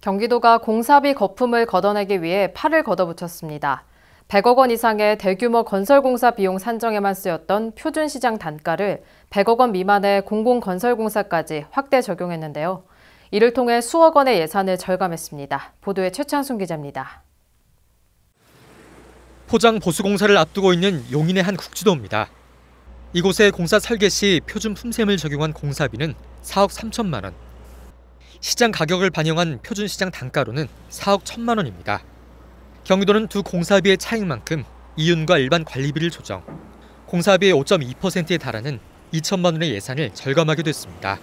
경기도가 공사비 거품을 걷어내기 위해 팔을 걷어붙였습니다. 100억 원 이상의 대규모 건설공사 비용 산정에만 쓰였던 표준시장 단가를 100억 원 미만의 공공건설공사까지 확대 적용했는데요. 이를 통해 수억 원의 예산을 절감했습니다. 보도에 최창순 기자입니다. 포장 보수공사를 앞두고 있는 용인의 한 국지도입니다. 이곳의 공사 설계 시 표준 품셈을 적용한 공사비는 4억 3천만 원. 시장 가격을 반영한 표준 시장 단가로는 4억 1천만 원입니다. 경기도는 두 공사비의 차익만큼 이윤과 일반 관리비를 조정, 공사비의 5.2%에 달하는 2천만 원의 예산을 절감하게 됐습니다.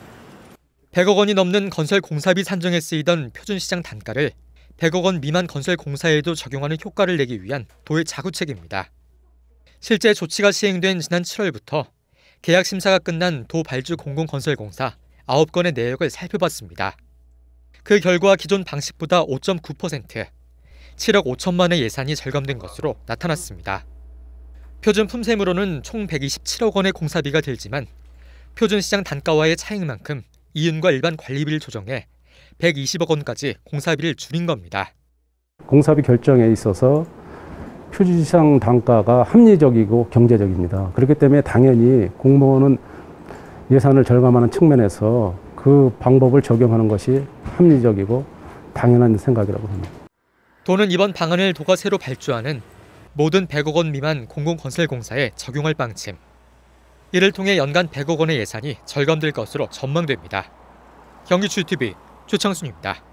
100억 원이 넘는 건설 공사비 산정에 쓰이던 표준 시장 단가를 100억 원 미만 건설 공사에도 적용하는 효과를 내기 위한 도의 자구책입니다. 실제 조치가 시행된 지난 7월부터 계약 심사가 끝난 도 발주 공공건설공사 9건의 내역을 살펴봤습니다. 그 결과 기존 방식보다 5.9%, 7억 5천만의 예산이 절감된 것으로 나타났습니다. 표준 품셈으로는 총 127억 원의 공사비가 들지만 표준 시장 단가와의 차익만큼 이윤과 일반 관리비를 조정해 120억 원까지 공사비를 줄인 겁니다. 공사비 결정에 있어서 표준시장 단가가 합리적이고 경제적입니다. 그렇기 때문에 당연히 공무원은 예산을 절감하는 측면에서 그 방법을 적용하는 것이 합리적이고 당연한 생각이라고 봅니다 돈은 이번 방안을 도가 새로 발주하는 모든 100억 원 미만 공공건설공사에 적용할 방침. 이를 통해 연간 100억 원의 예산이 절감될 것으로 전망됩니다. 경기출 TV 최창순입니다.